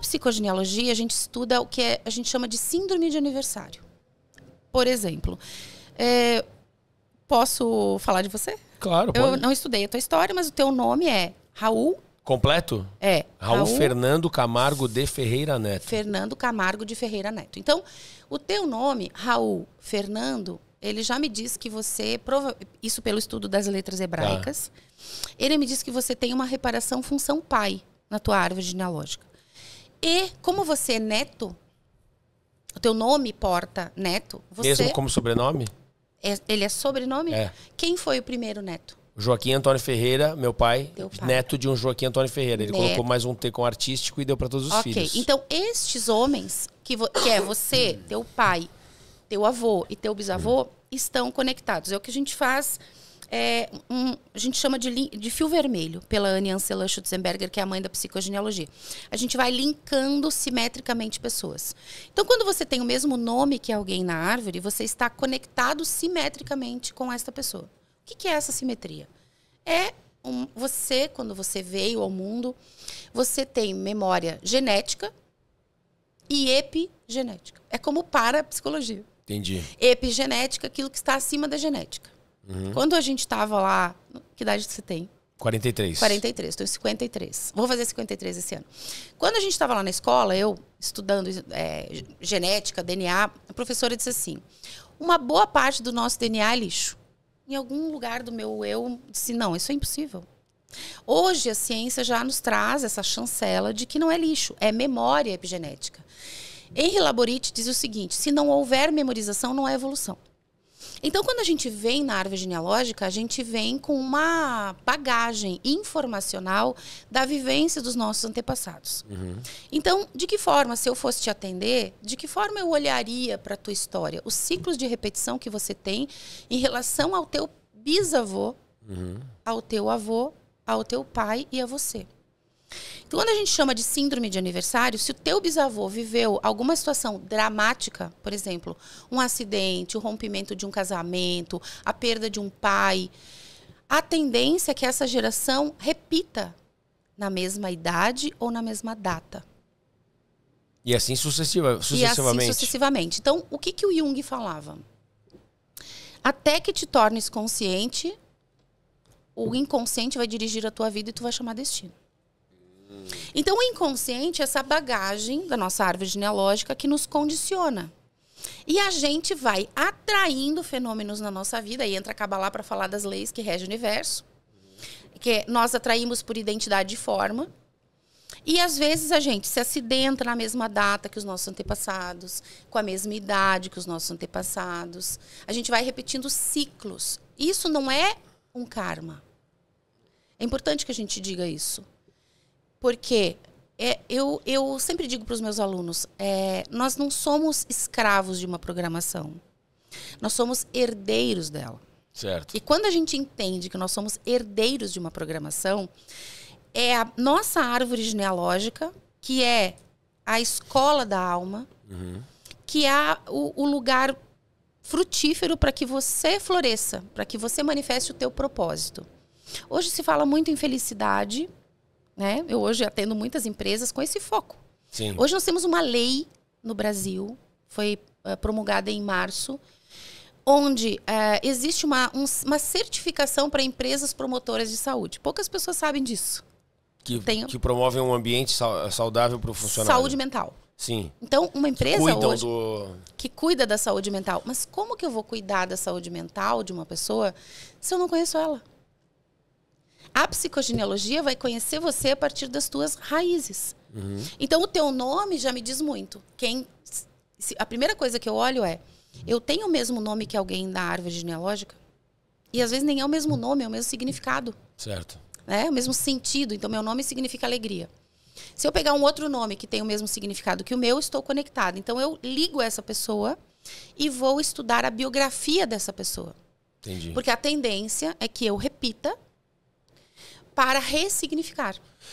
psicogenealogia, a gente estuda o que é, a gente chama de síndrome de aniversário. Por exemplo, é, posso falar de você? Claro, pode. Eu não estudei a tua história, mas o teu nome é Raul Completo? É. Raul, Raul, Fernando Camargo de Ferreira Neto. Fernando Camargo de Ferreira Neto. Então, o teu nome, Raul Fernando, ele já me diz que você, isso pelo estudo das letras hebraicas, tá. ele me diz que você tem uma reparação função pai na tua árvore genealógica. E como você é neto, o teu nome porta neto. Você... Mesmo como sobrenome? É, ele é sobrenome? É. Quem foi o primeiro neto? Joaquim Antônio Ferreira, meu pai, pai. neto de um Joaquim Antônio Ferreira. Ele neto. colocou mais um T com artístico e deu para todos os okay. filhos. Então, estes homens, que, que é você, teu pai, teu avô e teu bisavô, estão conectados. É o que a gente faz é, um, a gente chama de, de fio vermelho, pela Anne Ansela Schutzenberger, que é a mãe da psicogenealogia. A gente vai linkando simetricamente pessoas. Então, quando você tem o mesmo nome que alguém na árvore, você está conectado simetricamente com esta pessoa. O que é essa simetria? É um, você, quando você veio ao mundo, você tem memória genética e epigenética. É como para a psicologia. Entendi. Epigenética, aquilo que está acima da genética. Uhum. Quando a gente tava lá, que idade você tem? 43. 43, estou em 53. Vou fazer 53 esse ano. Quando a gente estava lá na escola, eu estudando é, genética, DNA, a professora disse assim: uma boa parte do nosso DNA é lixo. Em algum lugar do meu eu disse: não, isso é impossível. Hoje a ciência já nos traz essa chancela de que não é lixo, é memória epigenética. Henri Laborit diz o seguinte: se não houver memorização, não há evolução. Então, quando a gente vem na árvore genealógica, a gente vem com uma bagagem informacional da vivência dos nossos antepassados. Uhum. Então, de que forma, se eu fosse te atender, de que forma eu olharia para a tua história? Os ciclos de repetição que você tem em relação ao teu bisavô, uhum. ao teu avô, ao teu pai e a você. Então, quando a gente chama de síndrome de aniversário, se o teu bisavô viveu alguma situação dramática, por exemplo, um acidente, o rompimento de um casamento, a perda de um pai, a tendência é que essa geração repita na mesma idade ou na mesma data. E assim sucessiva, sucessivamente. E assim sucessivamente. Então, o que, que o Jung falava? Até que te tornes consciente, o inconsciente vai dirigir a tua vida e tu vai chamar destino. Então, o inconsciente é essa bagagem da nossa árvore genealógica que nos condiciona. E a gente vai atraindo fenômenos na nossa vida, e entra a Kabbalah para falar das leis que regem o universo, que nós atraímos por identidade de forma. E às vezes a gente se acidenta na mesma data que os nossos antepassados, com a mesma idade que os nossos antepassados. A gente vai repetindo ciclos. Isso não é um karma. É importante que a gente diga isso. Porque é, eu, eu sempre digo para os meus alunos: é, nós não somos escravos de uma programação. Nós somos herdeiros dela. Certo. E quando a gente entende que nós somos herdeiros de uma programação, é a nossa árvore genealógica, que é a escola da alma, uhum. que é o, o lugar frutífero para que você floresça, para que você manifeste o teu propósito. Hoje se fala muito em felicidade, né? Eu hoje atendo muitas empresas com esse foco. Sim. Hoje nós temos uma lei no Brasil, foi eh, promulgada em março, onde eh, existe uma, um, uma certificação para empresas promotoras de saúde. Poucas pessoas sabem disso. Que, Tem... que promovem um ambiente saudável para o funcionário. Saúde mental. Sim. Então, uma empresa que hoje do... que cuida da saúde mental. Mas como que eu vou cuidar da saúde mental de uma pessoa se eu não conheço ela? A psicogenealogia vai conhecer você a partir das tuas raízes. Uhum. Então, o teu nome já me diz muito. Quem A primeira coisa que eu olho é: eu tenho o mesmo nome que alguém da árvore genealógica? E às vezes nem é o mesmo nome, é o mesmo significado. Certo. Né? É o mesmo sentido. Então, meu nome significa alegria. Se eu pegar um outro nome que tem o mesmo significado que o meu, estou conectado. Então, eu ligo essa pessoa e vou estudar a biografia dessa pessoa. Entendi. Porque a tendência é que eu repita para ressignificar.